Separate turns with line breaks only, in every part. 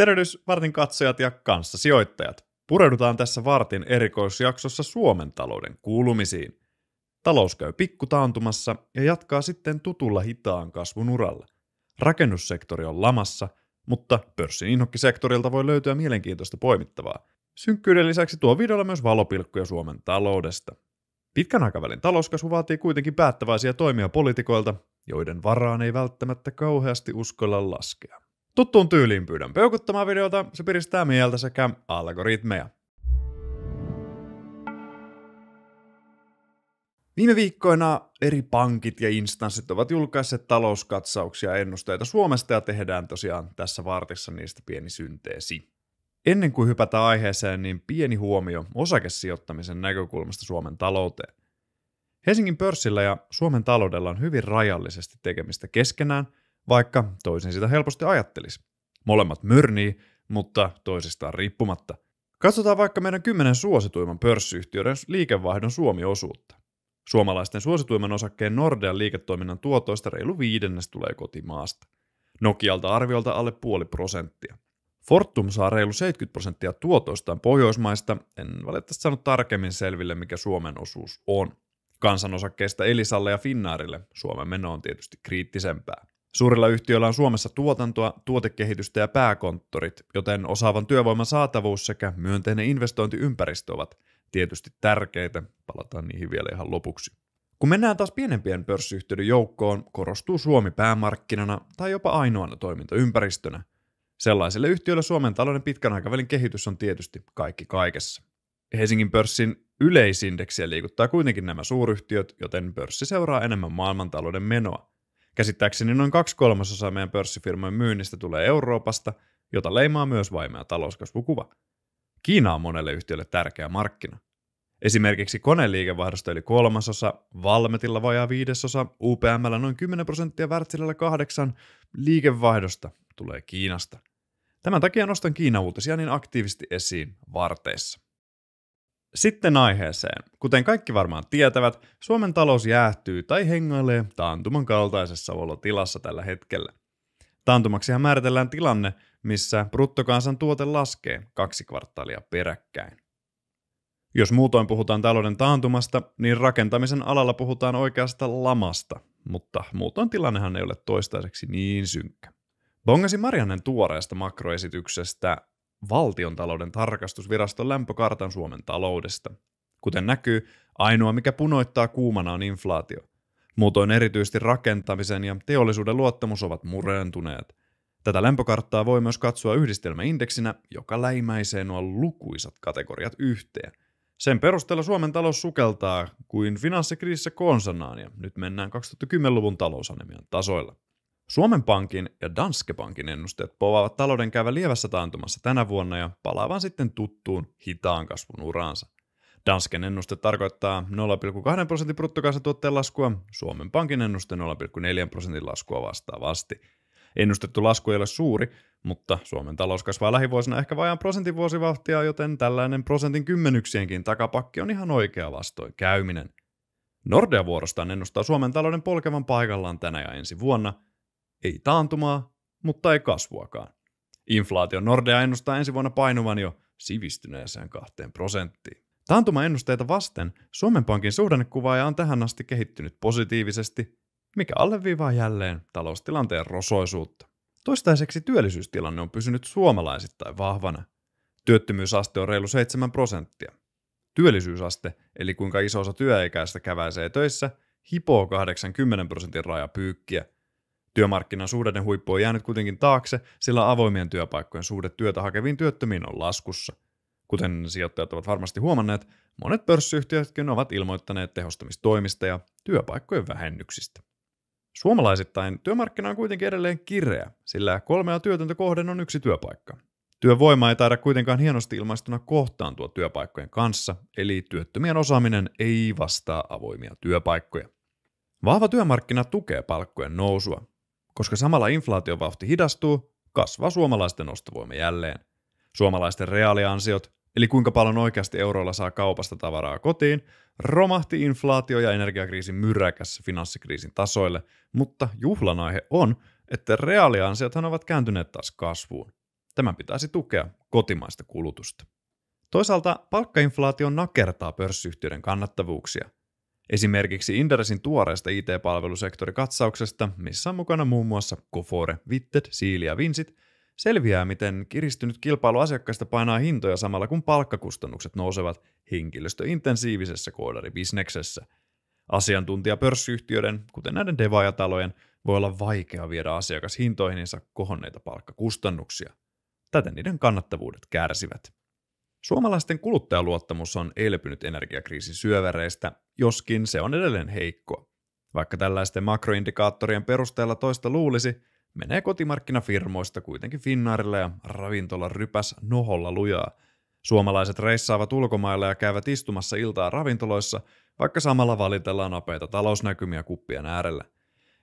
Tervehdys Vartin katsojat ja kanssa sijoittajat. Pureudutaan tässä Vartin erikoisjaksossa Suomen talouden kuulumisiin. Talous käy pikkutaantumassa ja jatkaa sitten tutulla hitaan kasvun uralla. Rakennussektori on lamassa, mutta pörssin inhokkisektorilta voi löytyä mielenkiintoista poimittavaa. Synkkyyden lisäksi tuo videolla myös valopilkkuja Suomen taloudesta. Pitkän aikavälin talouskasvu vaatii kuitenkin päättäväisiä toimia poliitikoilta, joiden varaan ei välttämättä kauheasti uskolla laskea. Tuttuun tyyliin pyydän peukuttamaan videota, se piristää mieltä sekä algoritmeja. Viime viikkoina eri pankit ja instanssit ovat julkaisseet talouskatsauksia ja ennusteita Suomesta ja tehdään tosiaan tässä vartissa niistä pieni synteesi. Ennen kuin hypätään aiheeseen, niin pieni huomio osakesijoittamisen näkökulmasta Suomen talouteen. Helsingin pörssillä ja Suomen taloudella on hyvin rajallisesti tekemistä keskenään – vaikka toisin sitä helposti ajattelisi. Molemmat myrnii, mutta toisistaan riippumatta. Katsotaan vaikka meidän kymmenen suosituimman pörssiyhtiöiden liikevaihdon Suomi-osuutta. Suomalaisten suosituimman osakkeen Nordean liiketoiminnan tuotoista reilu viidennes tulee kotimaasta. Nokialta arviolta alle puoli prosenttia. Fortum saa reilu 70 prosenttia tuotoistaan Pohjoismaista, en valitettavasti saanut tarkemmin selville, mikä Suomen osuus on. Kansanosakkeista Elisalle ja Finnaarille Suomen meno on tietysti kriittisempää. Suurilla yhtiöillä on Suomessa tuotantoa, tuotekehitystä ja pääkonttorit, joten osaavan työvoiman saatavuus sekä myönteinen investointiympäristö ovat tietysti tärkeitä. Palataan niihin vielä ihan lopuksi. Kun mennään taas pienempien pörssiyhtiöiden joukkoon, korostuu Suomi päämarkkinana tai jopa ainoana toimintaympäristönä. Sellaisille yhtiöille Suomen talouden pitkän aikavälin kehitys on tietysti kaikki kaikessa. Helsingin pörssin yleisindeksiä liikuttaa kuitenkin nämä suuryhtiöt, joten pörssi seuraa enemmän maailmantalouden menoa. Käsittääkseni noin kaksi kolmasosaa meidän pörssifirmojen myynnistä tulee Euroopasta, jota leimaa myös vaimea talouskasvukuva. Kiina on monelle yhtiölle tärkeä markkina. Esimerkiksi liikevaihdosta yli kolmasosa, Valmetilla vajaa viidesosa, UPMllä noin 10 prosenttia, Wärtsilällä kahdeksan liikevaihdosta tulee Kiinasta. Tämän takia nostan Kiina-uutisia niin aktiivisesti esiin varteissa. Sitten aiheeseen. Kuten kaikki varmaan tietävät, Suomen talous jäähtyy tai hengailee taantuman kaltaisessa olotilassa tällä hetkellä. Taantumaksihan määritellään tilanne, missä bruttokansantuote laskee kaksi kvartaalia peräkkäin. Jos muutoin puhutaan talouden taantumasta, niin rakentamisen alalla puhutaan oikeasta lamasta, mutta muutoin tilannehan ei ole toistaiseksi niin synkkä. Bongasi Mariannen tuoreesta makroesityksestä valtiontalouden tarkastusviraston lämpökartan Suomen taloudesta. Kuten näkyy, ainoa mikä punoittaa kuumana on inflaatio. Muutoin erityisesti rakentamisen ja teollisuuden luottamus ovat murentuneet. Tätä lämpökarttaa voi myös katsoa yhdistelmäindeksinä, joka läimäisee nuo lukuisat kategoriat yhteen. Sen perusteella Suomen talous sukeltaa kuin finanssikriisissä konsanaan ja nyt mennään 2010-luvun talousanemian tasoilla. Suomen Pankin ja Danske Bankin ennusteet povaavat talouden käyvän lievässä taantumassa tänä vuonna ja palaavan sitten tuttuun hitaan kasvun uraansa. Dansken ennuste tarkoittaa 0,2 prosentin bruttokansantuotteen laskua, Suomen Pankin ennuste 0,4 prosentin laskua vastaavasti. Ennustettu lasku ei ole suuri, mutta Suomen talous kasvaa lähivuosina ehkä vajaan prosentin vuosivauhtia, joten tällainen prosentin kymmenyksienkin takapakki on ihan oikea vastoin käyminen. Nordea vuorostaan ennustaa Suomen talouden polkevan paikallaan tänä ja ensi vuonna – ei taantumaa, mutta ei kasvuakaan. Inflaatio Nordea ennustaa ensi vuonna painuvan jo sivistyneeseen kahteen prosenttiin. Taantumaennusteita vasten Suomen Pankin suhdannekuvaaja on tähän asti kehittynyt positiivisesti, mikä alleviivaa jälleen taloustilanteen rosoisuutta. Toistaiseksi työllisyystilanne on pysynyt suomalaisittain vahvana. Työttömyysaste on reilu 7 prosenttia. Työllisyysaste, eli kuinka iso osa työikäistä käväisee töissä, hipoo 80 prosentin rajapyykkiä – Työmarkkinan suhdanne huippu on jäänyt kuitenkin taakse, sillä avoimien työpaikkojen suhde työtä hakeviin työttömiin on laskussa. Kuten sijoittajat ovat varmasti huomanneet, monet pörssiyhtiötkin ovat ilmoittaneet tehostamistoimista ja työpaikkojen vähennyksistä. Suomalaisittain työmarkkina on kuitenkin edelleen kireä, sillä kolmea työtöntä kohden on yksi työpaikka. Työvoima ei taida kuitenkaan hienosti ilmaistuna kohtaantua työpaikkojen kanssa, eli työttömien osaaminen ei vastaa avoimia työpaikkoja. Vahva työmarkkina tukee palkkojen nousua, koska samalla inflaatiovauhti hidastuu, kasvaa suomalaisten ostovoima jälleen. Suomalaisten reaaliansiot, eli kuinka paljon oikeasti euroilla saa kaupasta tavaraa kotiin, romahti inflaatio- ja energiakriisin myräkässä finanssikriisin tasoille, mutta juhlanaihe on, että reaaliansiothan ovat kääntyneet taas kasvuun. Tämän pitäisi tukea kotimaista kulutusta. Toisaalta palkkainflaatio nakertaa pörssiyhtiöiden kannattavuuksia – Esimerkiksi Inderesin tuoreesta IT-palvelusektorikatsauksesta, missä on mukana muun muassa Kofore, Vitted, Siili ja Vinsit, selviää, miten kiristynyt kilpailu asiakkaista painaa hintoja samalla kun palkkakustannukset nousevat henkilöstöintensiivisessä koodaribisneksessä. Asiantuntija pörssiyhtiöiden, kuten näiden devaajatalojen, voi olla vaikea viedä asiakashintoihinsa kohonneita palkkakustannuksia. Täten niiden kannattavuudet kärsivät. Suomalaisten kuluttajaluottamus on elpynyt energiakriisin syöväreistä, joskin se on edelleen heikkoa. Vaikka tällaisten makroindikaattorien perusteella toista luulisi, menee kotimarkkinafirmoista kuitenkin Finnaarilla ja ravintola rypäs noholla lujaa. Suomalaiset reissaavat ulkomailla ja käyvät istumassa iltaa ravintoloissa, vaikka samalla valitellaan apeita talousnäkymiä kuppien äärellä.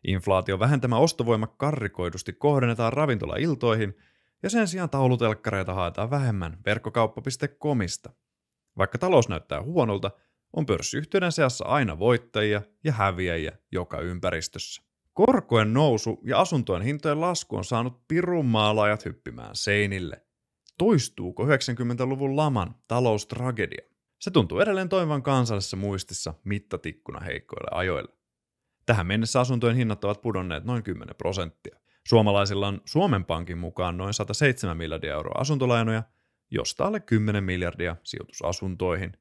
Inflaatio vähentämä ostovoima karrikoidusti kohdennetaan ravintolailtoihin – ja sen sijaan taulutelkkareita haetaan vähemmän verkkokauppa.comista. Vaikka talous näyttää huonolta, on pörssiyhtiöiden seassa aina voittajia ja häviäjiä joka ympäristössä. Korkojen nousu ja asuntojen hintojen lasku on saanut pirun maalaajat hyppimään seinille. Toistuuko 90-luvun laman taloustragedia? Se tuntuu edelleen toivan kansallisessa muistissa mittatikkuna heikkoille ajoille. Tähän mennessä asuntojen hinnat ovat pudonneet noin 10 prosenttia. Suomalaisilla on Suomen Pankin mukaan noin 107 miljardia euroa asuntolainoja, josta alle 10 miljardia sijoitusasuntoihin.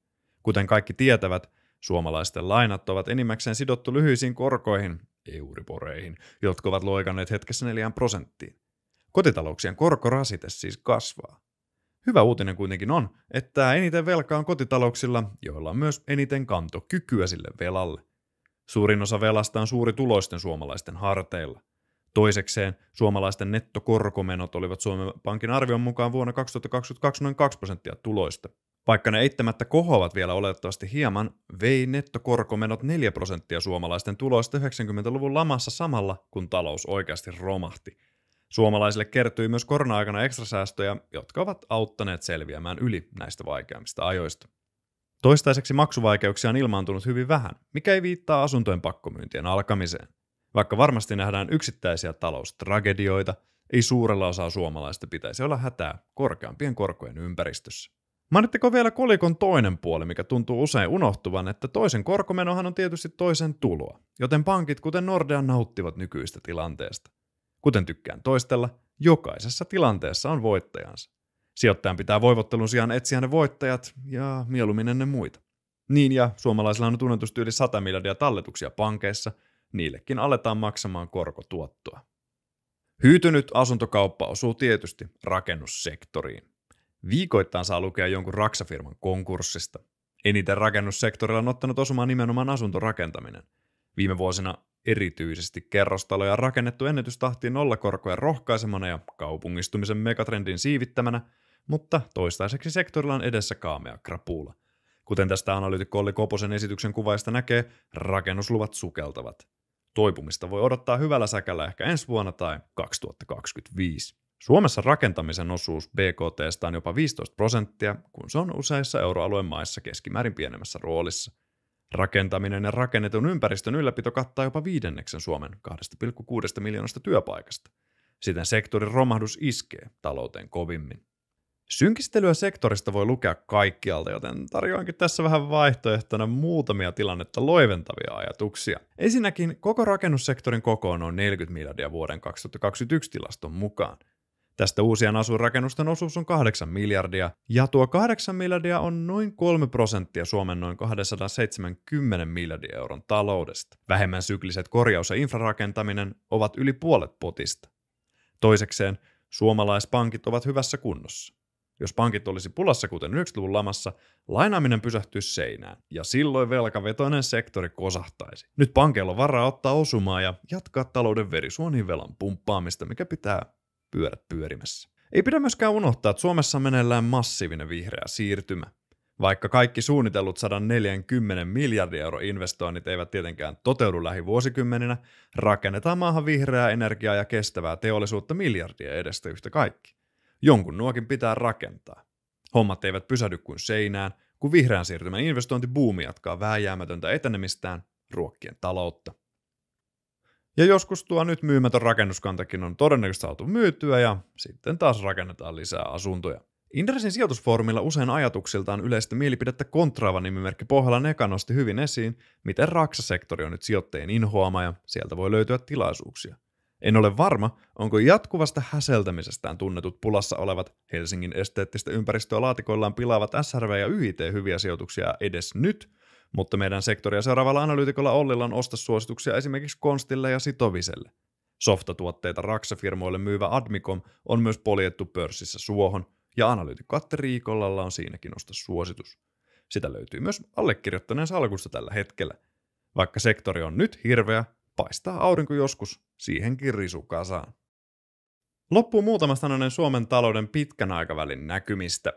Kuten kaikki tietävät, suomalaisten lainat ovat enimmäkseen sidottu lyhyisiin korkoihin, euriporeihin, jotka ovat loikanneet hetkessä 4 prosenttiin. Kotitalouksien korkorasite siis kasvaa. Hyvä uutinen kuitenkin on, että eniten velkaa on kotitalouksilla, joilla on myös eniten kantokykyä sille velalle. Suurin osa velasta on suuri tuloisten suomalaisten harteilla – Toisekseen suomalaisten nettokorkomenot olivat Suomen Pankin arvion mukaan vuonna 2022 noin 2 prosenttia tuloista. Vaikka ne eittämättä kohoavat vielä oletettavasti hieman, vei nettokorkomenot 4 prosenttia suomalaisten tuloista 90-luvun lamassa samalla, kun talous oikeasti romahti. Suomalaisille kertyi myös korona-aikana ekstrasäästöjä, jotka ovat auttaneet selviämään yli näistä vaikeammista ajoista. Toistaiseksi maksuvaikeuksia on ilmaantunut hyvin vähän, mikä ei viittaa asuntojen pakkomyyntien alkamiseen. Vaikka varmasti nähdään yksittäisiä taloustragedioita, ei suurella osaa suomalaista pitäisi olla hätää korkeampien korkojen ympäristössä. Mainitteko vielä kolikon toinen puoli, mikä tuntuu usein unohtuvan, että toisen korkomenohan on tietysti toisen tuloa, joten pankit kuten Nordea nauttivat nykyistä tilanteesta. Kuten tykkään toistella, jokaisessa tilanteessa on voittajansa. Sijoittajan pitää voivottelun sijaan etsiä ne voittajat ja mieluummin ne muita. Niin ja suomalaisilla on tunnetusti yli 100 miljardia talletuksia pankeissa – niillekin aletaan maksamaan korkotuottoa. Hyytynyt asuntokauppa osuu tietysti rakennussektoriin. Viikoittain saa lukea jonkun raksafirman konkurssista. Eniten rakennussektorilla on ottanut osumaan nimenomaan asuntorakentaminen. Viime vuosina erityisesti kerrostaloja on rakennettu ennätystahtiin nollakorkojen rohkaisemana ja kaupungistumisen megatrendin siivittämänä, mutta toistaiseksi sektorilla on edessä kaamea krapuula. Kuten tästä analyytikko Olli Koposen esityksen kuvaista näkee, rakennusluvat sukeltavat. Toipumista voi odottaa hyvällä säkällä ehkä ensi vuonna tai 2025. Suomessa rakentamisen osuus BKT on jopa 15 prosenttia, kun se on useissa euroalueen maissa keskimäärin pienemmässä roolissa. Rakentaminen ja rakennetun ympäristön ylläpito kattaa jopa viidenneksen Suomen 2,6 miljoonasta työpaikasta. Siten sektorin romahdus iskee talouteen kovimmin. Synkistelyä sektorista voi lukea kaikkialta, joten tarjoankin tässä vähän vaihtoehtona muutamia tilannetta loiventavia ajatuksia. Ensinnäkin koko rakennussektorin koko on noin 40 miljardia vuoden 2021 tilaston mukaan. Tästä uusien asuinrakennusten osuus on 8 miljardia, ja tuo 8 miljardia on noin 3 prosenttia Suomen noin 270 miljardia euron taloudesta. Vähemmän sykliset korjaus- ja infrarakentaminen ovat yli puolet potista. Toisekseen, suomalaispankit ovat hyvässä kunnossa. Jos pankit olisi pulassa kuten 90-luvun lamassa, lainaaminen pysähtyisi seinään, ja silloin velkavetoinen sektori kosahtaisi. Nyt pankeilla on varaa ottaa osumaa ja jatkaa talouden verisuonin velan pumppaamista, mikä pitää pyörät pyörimässä. Ei pidä myöskään unohtaa, että Suomessa meneillään massiivinen vihreä siirtymä. Vaikka kaikki suunnitellut 140 miljardia euro investoinnit eivät tietenkään toteudu lähivuosikymmeninä, rakennetaan maahan vihreää energiaa ja kestävää teollisuutta miljardia edestä yhtä kaikki. Jonkun nuokin pitää rakentaa. Hommat eivät pysähdy kuin seinään, kun vihreän siirtymän investointibuumi jatkaa vääjäämätöntä etenemistään ruokkien taloutta. Ja joskus tuo nyt myymätön rakennuskantakin on todennäköisesti saatu myytyä ja sitten taas rakennetaan lisää asuntoja. Indresin sijoitusfoorumilla usein ajatuksiltaan yleistä mielipidettä kontraava nimimerkki pohjalla Neka nosti hyvin esiin, miten raksasektori on nyt sijoittajien inhoama ja sieltä voi löytyä tilaisuuksia. En ole varma, onko jatkuvasta häseltämisestään tunnetut pulassa olevat Helsingin esteettistä ympäristöä laatikoillaan pilaavat SRV ja YIT hyviä sijoituksia edes nyt, mutta meidän sektoria seuraavalla analyytikolla Ollilla on suosituksia esimerkiksi Konstille ja Sitoviselle. Softatuotteita raksafirmoille myyvä Admicom on myös poljettu pörssissä suohon, ja analyytikko Atte Riikollalla on siinäkin suositus. Sitä löytyy myös allekirjoittaneen salkusta tällä hetkellä. Vaikka sektori on nyt hirveä, paistaa aurinko joskus siihenkin risukasaan. Loppuu muutama sananen Suomen talouden pitkän aikavälin näkymistä.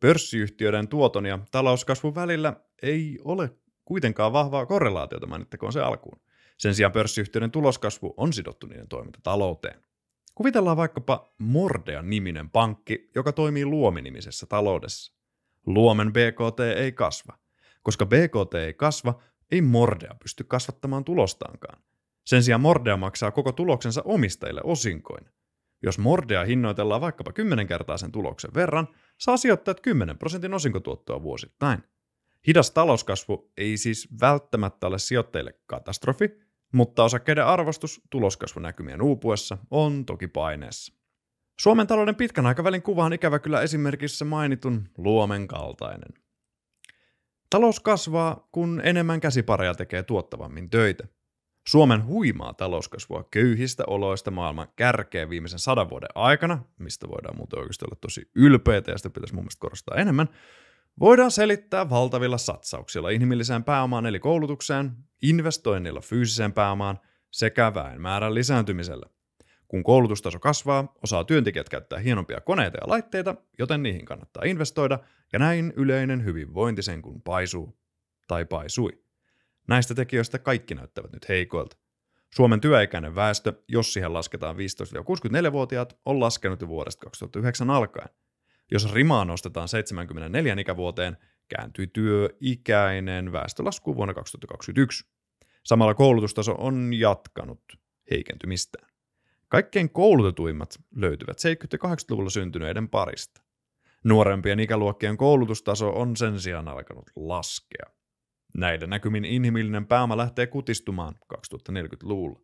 Pörssiyhtiöiden tuoton ja talouskasvun välillä ei ole kuitenkaan vahvaa korrelaatiota, mainittakoon se alkuun. Sen sijaan pörssiyhtiöiden tuloskasvu on sidottu niiden toiminta talouteen. Kuvitellaan vaikkapa Mordea-niminen pankki, joka toimii luominimisessä taloudessa. Luomen BKT ei kasva. Koska BKT ei kasva, ei Mordea pysty kasvattamaan tulostaankaan. Sen sijaan Mordea maksaa koko tuloksensa omistajille osinkoin. Jos Mordea hinnoitellaan vaikkapa 10 kertaa sen tuloksen verran, saa sijoittajat 10 prosentin osinkotuottoa vuosittain. Hidas talouskasvu ei siis välttämättä ole sijoittajille katastrofi, mutta osakkeiden arvostus tuloskasvunäkymien uupuessa on toki paineessa. Suomen talouden pitkän aikavälin kuva on ikävä kyllä esimerkissä mainitun luomen kaltainen. Talous kasvaa, kun enemmän käsipareja tekee tuottavammin töitä – Suomen huimaa talouskasvua köyhistä oloista maailman kärkeen viimeisen sadan vuoden aikana, mistä voidaan muuten oikeasti olla tosi ylpeitä ja sitä pitäisi mun mielestä korostaa enemmän, voidaan selittää valtavilla satsauksilla inhimilliseen pääomaan eli koulutukseen, investoinnilla fyysiseen pääomaan sekä väenmäärän lisääntymisellä. Kun koulutustaso kasvaa, osaa työntekijät käyttää hienompia koneita ja laitteita, joten niihin kannattaa investoida, ja näin yleinen hyvinvointi sen kun paisuu tai paisui. Näistä tekijöistä kaikki näyttävät nyt heikoilta. Suomen työikäinen väestö, jos siihen lasketaan 15-64-vuotiaat, on laskenut jo vuodesta 2009 alkaen. Jos rimaa nostetaan 74 ikävuoteen, kääntyi työikäinen väestölasku vuonna 2021. Samalla koulutustaso on jatkanut heikentymistään. Kaikkein koulutetuimmat löytyvät 70-80-luvulla syntyneiden parista. Nuorempien ikäluokkien koulutustaso on sen sijaan alkanut laskea. Näiden näkymin inhimillinen pääoma lähtee kutistumaan 2040-luvulla.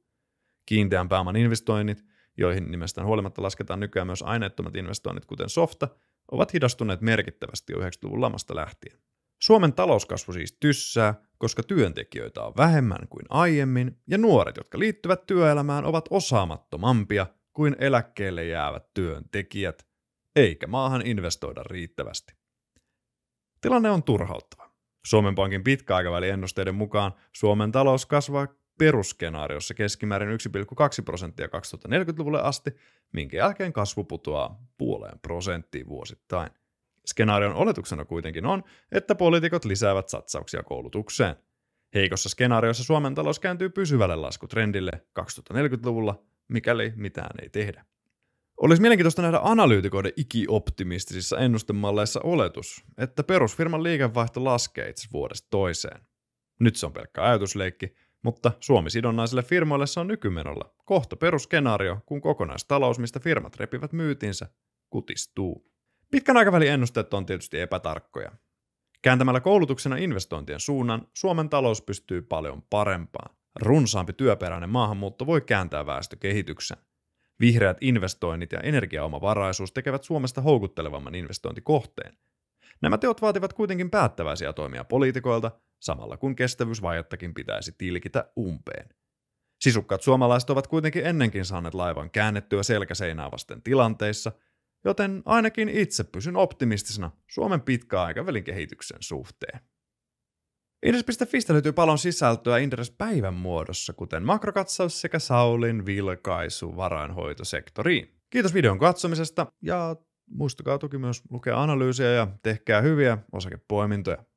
Kiinteän pääoman investoinnit, joihin nimestään huolimatta lasketaan nykyään myös aineettomat investoinnit kuten softa, ovat hidastuneet merkittävästi 90-luvun lamasta lähtien. Suomen talouskasvu siis tyssää, koska työntekijöitä on vähemmän kuin aiemmin, ja nuoret, jotka liittyvät työelämään, ovat osaamattomampia kuin eläkkeelle jäävät työntekijät, eikä maahan investoida riittävästi. Tilanne on turhauttava. Suomen Pankin pitkäaikavälin ennusteiden mukaan Suomen talous kasvaa perusskenaariossa keskimäärin 1,2 prosenttia 2040-luvulle asti, minkä jälkeen kasvu putoaa puoleen prosenttiin vuosittain. Skenaarion oletuksena kuitenkin on, että poliitikot lisäävät satsauksia koulutukseen. Heikossa skenaariossa Suomen talous kääntyy pysyvälle laskutrendille 2040-luvulla, mikäli mitään ei tehdä. Olisi mielenkiintoista nähdä analyytikoiden ikioptimistisissa ennustemalleissa oletus, että perusfirman liikevaihto laskee itse vuodesta toiseen. Nyt se on pelkkä ajatusleikki, mutta Suomi-sidonnaisille firmoille se on nykymenolla kohta perusskenaario, kun kokonaistalous, mistä firmat repivät myytinsä, kutistuu. Pitkän aikavälin ennusteet on tietysti epätarkkoja. Kääntämällä koulutuksena investointien suunnan, Suomen talous pystyy paljon parempaan. Runsaampi työperäinen maahanmuutto voi kääntää väestökehityksen. Vihreät investoinnit ja energiaomavaraisuus tekevät Suomesta houkuttelevamman investointikohteen. Nämä teot vaativat kuitenkin päättäväisiä toimia poliitikoilta, samalla kun kestävyysvajettakin pitäisi tilkitä umpeen. Sisukkat suomalaiset ovat kuitenkin ennenkin saaneet laivan käännettyä selkäseinää vasten tilanteissa, joten ainakin itse pysyn optimistisena Suomen pitkäaikavälin kehityksen suhteen. Inderes.fistä löytyy paljon sisältöä Inderes-päivän muodossa, kuten makrokatsaus sekä Saulin vilkaisu varainhoitosektoriin. Kiitos videon katsomisesta ja muistakaa toki myös lukea analyysiä ja tehkää hyviä osakepoimintoja.